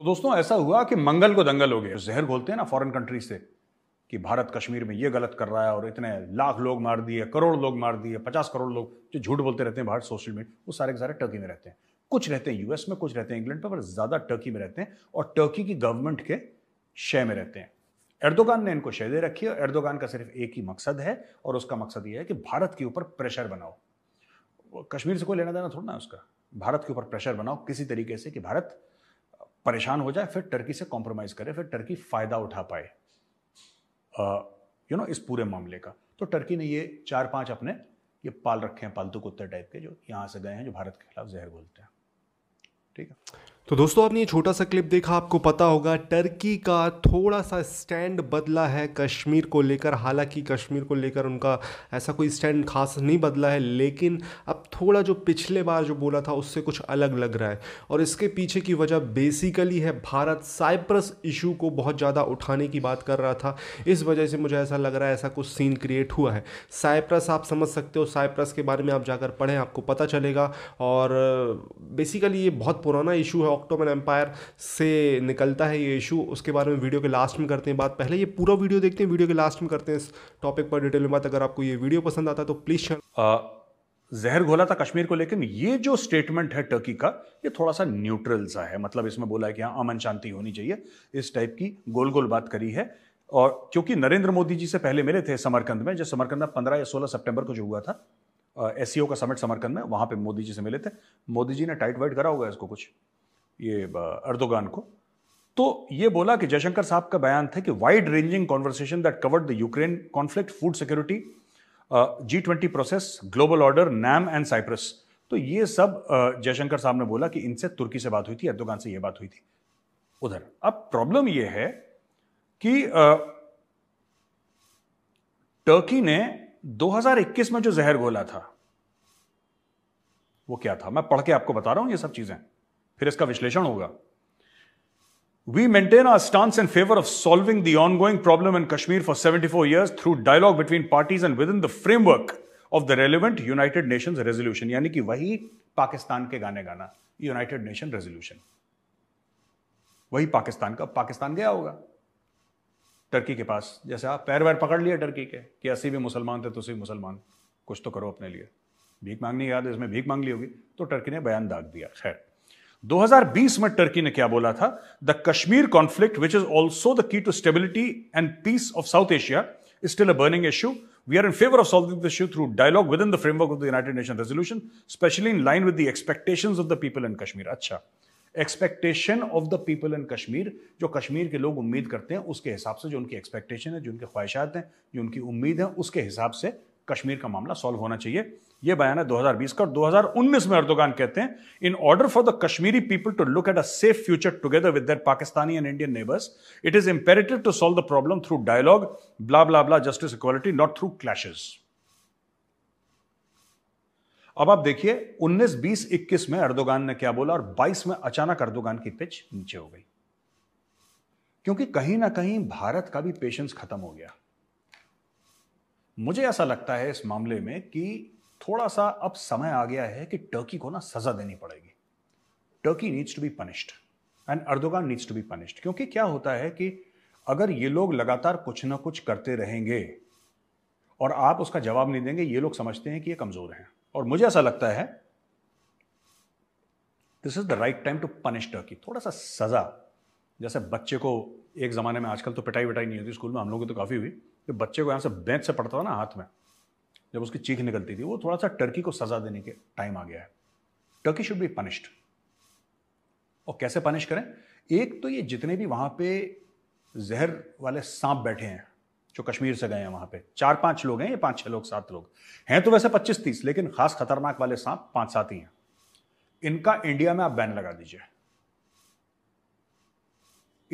तो दोस्तों ऐसा हुआ कि मंगल को दंगल हो गया जहर घोलते हैं ना फॉरेन कंट्री से कि भारत कश्मीर में ये गलत कर रहा है और इतने लाख लोग मार दिए करोड़ लोग मार दिए पचास करोड़ लोग जो झूठ बोलते रहते हैं भारत सोशल मीडिया वो सारे के सारे टर्की में रहते हैं कुछ रहते हैं यूएस में कुछ रहते हैं इंग्लैंड में पर ज़्यादा टर्की में रहते हैं और टर्की की गवर्नमेंट के शय में रहते हैं एर्दोगान ने इनको शय दे रखी है एर्दोगान का सिर्फ एक ही मकसद है और उसका मकसद यह है कि भारत के ऊपर प्रेशर बनाओ कश्मीर से कोई लेना देना थोड़ा ना उसका भारत के ऊपर प्रेशर बनाओ किसी तरीके से कि भारत परेशान हो जाए फिर टर्की से कॉम्प्रोमाइज़ करे फिर टर्की फ़ायदा उठा पाए यू नो इस पूरे मामले का तो टर्की ने ये चार पांच अपने ये पाल रखे हैं पालतू कुत्ते टाइप के जो यहाँ से गए हैं जो भारत के खिलाफ जहर बोलते हैं ठीक है तो दोस्तों आपने ये छोटा सा क्लिप देखा आपको पता होगा टर्की का थोड़ा सा स्टैंड बदला है कश्मीर को लेकर हालांकि कश्मीर को लेकर उनका ऐसा कोई स्टैंड खास नहीं बदला है लेकिन अब थोड़ा जो पिछले बार जो बोला था उससे कुछ अलग लग रहा है और इसके पीछे की वजह बेसिकली है भारत साइप्रस इशू को बहुत ज़्यादा उठाने की बात कर रहा था इस वजह से मुझे ऐसा लग रहा है ऐसा कुछ सीन क्रिएट हुआ है साइप्रस आप समझ सकते हो साइप्रस के बारे में आप जाकर पढ़ें आपको पता चलेगा और बेसिकली ये बहुत पुराना इशू है ऑक्टोमन एम्पायर से निकलता है ये इशू उसके बारे में वीडियो के लास्ट में करते हैं बात पहले ये पूरा वीडियो देखते हैं वीडियो के लास्ट में करते हैं इस टॉपिक पर डिटेल में बात अगर आपको ये वीडियो पसंद आता तो प्लीज़ जहर घोला था कश्मीर को लेकिन ये जो स्टेटमेंट है टर्की का ये थोड़ा सा न्यूट्रल सा है मतलब इसमें बोला है कि हाँ अमन शांति होनी चाहिए इस टाइप की गोल गोल बात करी है और क्योंकि नरेंद्र मोदी जी से पहले मिले थे समरकंद में जब समरकंद में पंद्रह या सोलह सितंबर को जो हुआ था एस e का समिट समरकंद में वहां पे मोदी जी से मिले थे मोदी जी ने टाइट वाइट करा होगा इसको कुछ ये अर्दोगान को तो ये बोला कि जयशंकर साहब का बयान था कि wide ranging conversation that covered the Ukraine conflict food security G twenty process global order NAM and Cyprus तो ये सब जयशंकर साहब ने बोला कि इनसे तुर्की से बात हुई थी अर्दोगान से ये बात हुई थी उधर अब प्रॉब्लम ये है कि टर्की ने 2021 में जो जहर घोला था वो क्या था मैं पढ़ के आपको बता रहा हूं ये सब चीजें फिर इसका विश्लेषण होगा we maintain our stance in favour of solving the ongoing problem in Kashmir for seventy four year through dialogue between parties and within the framework of the relevant United Nation resolution यानी कि वही पाकिस्तान के गाने गाना United Nation resolution वही पाकिस्तान का पाकिस्तान गया होगा टर्की के पास जैसे आप पैर वैर पकड़ लिए टर्की के कि असी भी मुसलमान थे तो सी मुसलमान कुछ तो करो अपने लिए भीख मांगनी याद है इसमें भीख मांग ली होगी तो टर्की ने बयान दाग दिया खैर 2020 में टर्की ने क्या बोला था the Kashmir conflict which is also the key to stability and peace of South Asia is still a burning issue we are in favour of solving issue through dialogue within the framework of the United Nation resolution especially in line with the expectation of the people in Kashmir अच्छा expectation of the people in Kashmir जो कश्मीर के लोग उम्मीद करते हैं उसके हिसाब से जो उनकी एक्सपेक्टेशन है जो उनकी ख्वाहिशात हैं जो उनकी उम्मीद है उसके हिसाब से कश्मीर का मामला सॉल्व होना चाहिए यह बयान है 2020 का और 2019 में अर्दोगान कहते हैं in order for the Kashmiri people to look at a safe future together with their Pakistani and Indian neighbours it is imperative to solve the problem through dialogue blah blah blah justice equality not through clashes अब आप देखिए 19, 20, 21 में Erdogan ने क्या बोला और 22 में अचानक अर्दोगान की पिच नीचे हो गई क्योंकि कहीं ना कहीं भारत का भी पेशेंस खत्म हो गया मुझे ऐसा लगता है इस मामले में कि थोड़ा सा अब समय आ गया है कि टर्की को ना सजा देनी पड़ेगी Turkey needs to be punished and Erdogan needs to be punished क्योंकि क्या होता है कि अगर ये लोग लगातार कुछ ना कुछ करते रहेंगे और आप उसका जवाब नहीं देंगे ये लोग समझते हैं कि ये कमज़ोर हैं और मुझे ऐसा लगता है this is the right time to punish Turkey थोड़ा सा सज़ा जैसे बच्चे को एक ज़माने में आजकल तो पिटाई विटाई नहीं होती स्कूल में हम लोगों की तो काफ़ी हुई कि बच्चे को यहां से बेंच से पड़ता था ना हाथ में जब उसकी चीख निकलती थी वो थोड़ा सा टर्की को सजा देने के टाइम आ गया है टर्की शुड बी पनिश्ड और कैसे पनिश करें एक तो ये जितने भी वहां पे जहर वाले सांप बैठे हैं जो कश्मीर से गए हैं वहां पे चार पांच लोग हैं ये पांच छह लोग सात लोग हैं तो वैसे पच्चीस तीस लेकिन खास खतरनाक वाले सांप पांच सात ही हैं इनका इंडिया में आप बैन लगा दीजिए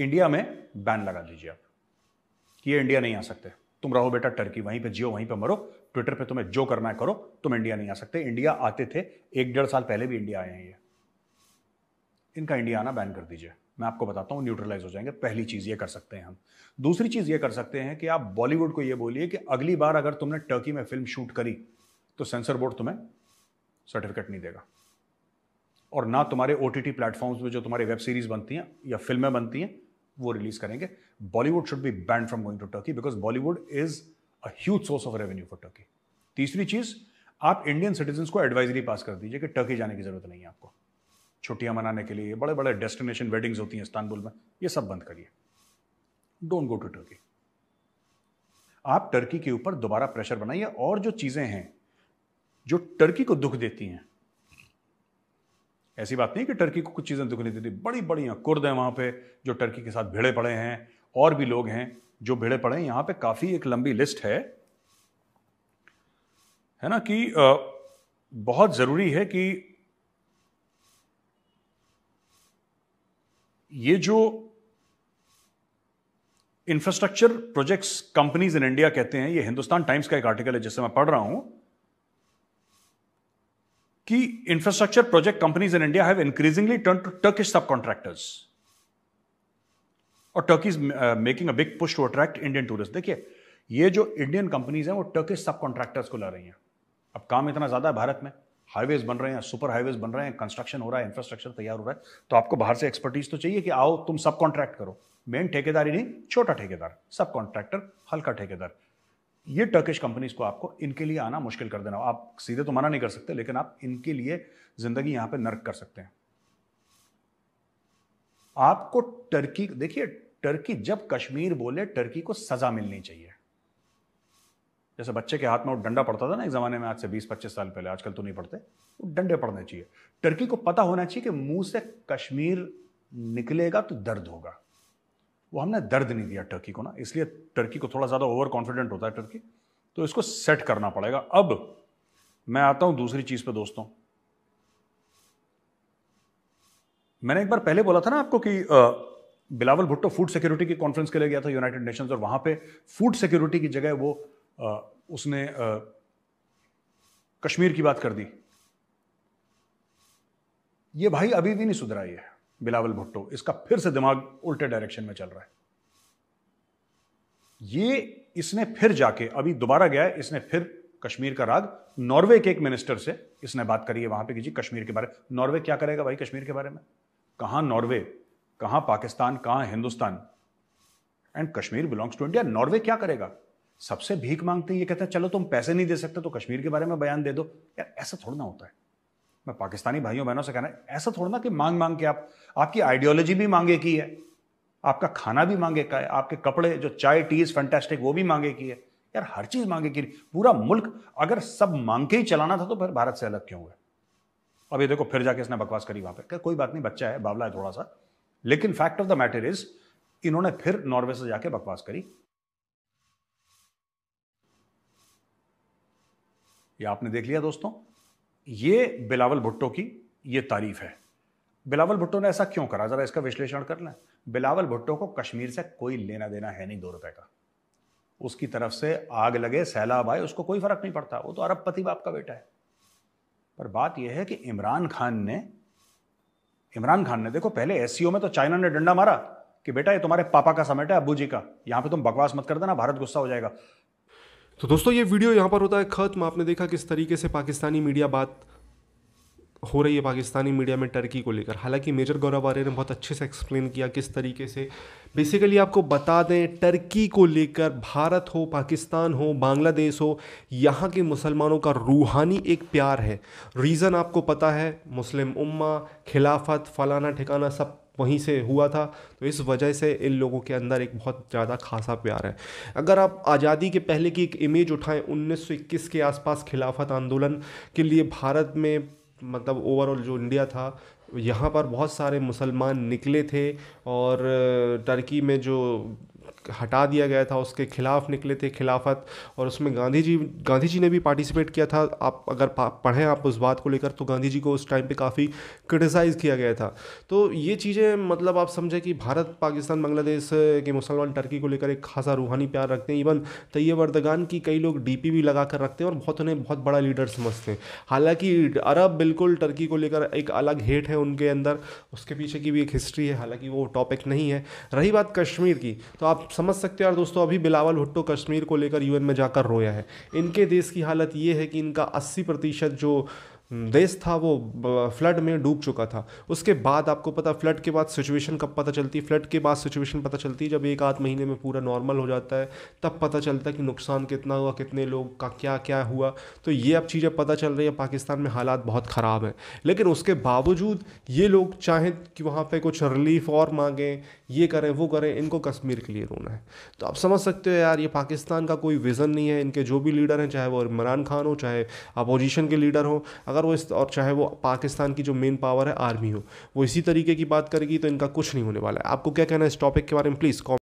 इंडिया में बैन लगा दीजिए आप कि ये इंडिया नहीं आ सकते तुम रहो बेटा टर्की वहीं पे जियो वहीं पे मरो ट्विटर पे तुम्हें जो करना है करो तुम इंडिया नहीं आ सकते इंडिया आते थे एक डेढ़ साल पहले भी इंडिया आए हैं ये इनका इंडिया आना बैन कर दीजिए मैं आपको बताता हूँ न्यूट्रलाइज हो जाएंगे पहली चीज़ ये कर सकते हैं हम दूसरी चीज़ ये कर सकते हैं कि आप बॉलीवुड को ये बोलिए कि अगली बार अगर तुमने टर्की में फिल्म शूट करी तो सेंसर बोर्ड तुम्हें सर्टिफिकेट नहीं देगा और ना तुम्हारे ओ टी प्लेटफॉर्म्स में जो तुम्हारी वेब सीरीज़ बनती हैं या फिल्में बनती हैं वो रिलीज करेंगे Bollywood should be banned from going to Turkey because Bollywood is a huge source of revenue for Turkey तीसरी चीज़ आप इंडियन सिटीजन को एडवाइजरी पास कर दीजिए कि टर्की जाने की ज़रूरत नहीं है आपको छुट्टियां मनाने के लिए बड़े बड़े डेस्टिनेशन वेडिंग्स होती हैं इस्तानबुल में ये सब बंद करिए डोंट गो टू टर्की आप टर्की के ऊपर दोबारा प्रेशर बनाइए और जो चीज़ें हैं जो टर्की को दुख देती हैं ऐसी बात नहीं कि टर्की को कुछ चीज़ें दुख नहीं देती बड़ी बड़ी कुर्द हैं वहाँ पर जो टर्की के साथ भिड़े पड़े हैं और भी लोग हैं जो भिड़े पड़े हैं यहाँ पर काफ़ी एक लंबी लिस्ट है है ना कि बहुत ज़रूरी है कि ये जो infrastructure projects companies in India कहते हैं ये हिंदुस्तान टाइम्स का एक आर्टिकल है जिससे मैं पढ़ रहा हूं कि infrastructure project companies in India have increasingly turn to Turkish subcontractors और Turkey is making a big push to attract Indian tourist देखिए ये जो इंडियन कंपनीज हैं वो टर्किश सब कॉन्ट्रैक्टर्स को ला रही हैं अब काम इतना ज़्यादा है भारत में हाईवेज बन रहे हैं सुपर हाईवेज बन रहे हैं कंस्ट्रक्शन हो रहा है इंफ्रास्ट्रक्चर तैयार हो रहा है तो आपको बाहर से एक्सपर्टीज तो चाहिए कि आओ तुम सब कॉन्ट्रैक्ट करो मेन ठेकेदार ही नहीं छोटा ठेकेदार सब कॉन्ट्रैक्टर हल्का ठेकेदार ये टर्किश कंपनीज को आपको इनके लिए आना मुश्किल कर देना आप सीधे तो मना नहीं कर सकते लेकिन आप इनके लिए ज़िंदगी यहां पे नर्क कर सकते हैं आपको टर्की देखिए टर्की जब कश्मीर बोले टर्की को सज़ा मिलनी चाहिए जैसे बच्चे के हाथ में वो डंडा पड़ता था ना एक ज़माने में आज से 20-25 साल पहले आजकल तो नहीं पड़ते वो डंडे पड़ने चाहिए टर्की को पता होना चाहिए कि मुंह से कश्मीर निकलेगा तो दर्द होगा वो हमने दर्द नहीं दिया टर्की को ना इसलिए टर्की को थोड़ा ज़्यादा ओवर कॉन्फिडेंट होता है टर्की तो इसको सेट करना पड़ेगा अब मैं आता हूं दूसरी चीज़ पे दोस्तों मैंने एक बार पहले बोला था ना आपको कि बिलावल भुट्टो फूड सिक्योरिटी की कॉन्फ्रेंस के लिए गया था यूनाइटेड नेशंस और वहां पे फूड सिक्योरिटी की जगह वो आ, उसने आ, कश्मीर की बात कर दी ये भाई अभी भी नहीं सुधरा है बिलावल भुट्टो इसका फिर से दिमाग उल्टे डायरेक्शन में चल रहा है ये इसने फिर जाके अभी दोबारा गया इसने फिर कश्मीर का राग नॉर्वे के एक मिनिस्टर से इसने बात करी है वहां पे कि जी कश्मीर के बारे में नॉर्वे क्या करेगा भाई कश्मीर के बारे में कहा नॉर्वे कहा पाकिस्तान कहां Hindustan and Kashmir belongs to India Norway क्या करेगा सबसे भीख मांगते हैं ये कहते हैं चलो तुम पैसे नहीं दे सकते तो कश्मीर के बारे में बयान दे दो यार ऐसा थोड़ा ना होता है मैं पाकिस्तानी भाइयों बहनों से कहना ऐसा थोड़ा ना कि मांग मांग के आप आपकी आइडियोलॉजी भी मांगे की है आपका खाना भी मांगे का है आपके कपड़े जो चाय टीज फैंटेस्टिक वो भी मांगे की है यार हर चीज मांगे की पूरा मुल्क अगर सब मांग के ही चलाना था तो फिर भारत से अलग क्यों हुआ अब ये देखो फिर जाके इसने बकवास करी वहां पर कोई बात नहीं बच्चा है बावला है थोड़ा सा लेकिन fact of the matter is इन्होंने फिर नॉर्वे से जाके बकवास करी ये आपने देख लिया दोस्तों ये बिलावल भुट्टो की ये तारीफ है बिलावल भुट्टो ने ऐसा क्यों करा ज़रा इसका विश्लेषण कर लें बिलावल भुट्टो को कश्मीर से कोई लेना देना है नहीं दो रुपए का उसकी तरफ से आग लगे सैलाब आए उसको कोई फ़र्क नहीं पड़ता वो तो अरब पति बाप का बेटा है पर बात यह है कि इमरान खान ने इमरान खान ने देखो पहले एस में तो चाइना ने डंडा मारा कि बेटा ये तुम्हारे पापा का समेट है अबू जी का यहां पे तुम बकवास मत कर देना भारत गुस्सा हो जाएगा तो दोस्तों ये वीडियो यहाँ पर होता है ख़त्म आपने देखा किस तरीके से पाकिस्तानी मीडिया बात हो रही है पाकिस्तानी मीडिया में टर्की को लेकर हालांकि मेजर गौरव आर्य ने बहुत अच्छे से एक्सप्लेन किया किस तरीके से बेसिकली आपको बता दें टर्की को लेकर भारत हो पाकिस्तान हो बांग्लादेश हो यहाँ के मुसलमानों का रूहानी एक प्यार है रीज़न आपको पता है मुस्लिम उम्मा खिलाफत फलाना ठिकाना सब वहीं से हुआ था तो इस वजह से इन लोगों के अंदर एक बहुत ज़्यादा खासा प्यार है अगर आप आज़ादी के पहले की एक इमेज उठाएं 1921 के आसपास खिलाफत आंदोलन के लिए भारत में मतलब ओवरऑल जो इंडिया था यहाँ पर बहुत सारे मुसलमान निकले थे और टर्की में जो हटा दिया गया था उसके खिलाफ निकले थे खिलाफत और उसमें गांधी जी गांधी जी ने भी पार्टिसिपेट किया था आप अगर पढ़ें आप उस बात को लेकर तो गांधी जी को उस टाइम पे काफ़ी क्रिटिसाइज़ किया गया था तो ये चीज़ें मतलब आप समझें कि भारत पाकिस्तान बांग्लादेश के मुसलमान टर्की को लेकर एक खासा रूहानी प्यार रखते हैं इवन तैयब अरदगान की कई लोग डी भी लगा कर रखते हैं और बहुत उन्हें बहुत बड़ा लीडर समझते हैं हालांकि अरब बिल्कुल टर्की को लेकर एक अलग हेट है उनके अंदर उसके पीछे की भी एक हिस्ट्री है हालांकि वो टॉपिक नहीं है रही बात कश्मीर की तो आप समझ सकते हो यार दोस्तों अभी बिलावल भुट्टो कश्मीर को लेकर यूएन में जाकर रोया है इनके देश की हालत ये है कि इनका अस्सी प्रतिशत जो देश था वो फ्लड में डूब चुका था उसके बाद आपको पता फ्लड के बाद सिचुएशन कब पता चलती फ्लड के बाद सिचुएशन पता चलती है जब एक आध महीने में पूरा नॉर्मल हो जाता है तब पता चलता है कि नुकसान कितना हुआ कितने लोग का क्या क्या हुआ तो ये अब चीज़ें पता चल रही है पाकिस्तान में हालात बहुत ख़राब हैं लेकिन उसके बावजूद ये लोग चाहें कि वहाँ पर कुछ रिलीफ और मांगें ये करें वो करें इनको कश्मीर के लिए रोना है तो आप समझ सकते हो यार ये पाकिस्तान का कोई विज़न नहीं है इनके जो भी लीडर हैं चाहे वो इमरान खान हो चाहे अपोजिशन के लीडर हो अगर वो इस और चाहे वो पाकिस्तान की जो मेन पावर है आर्मी हो वो इसी तरीके की बात करेगी तो इनका कुछ नहीं होने वाला है आपको क्या कहना है इस टॉपिक के बारे में प्लीज़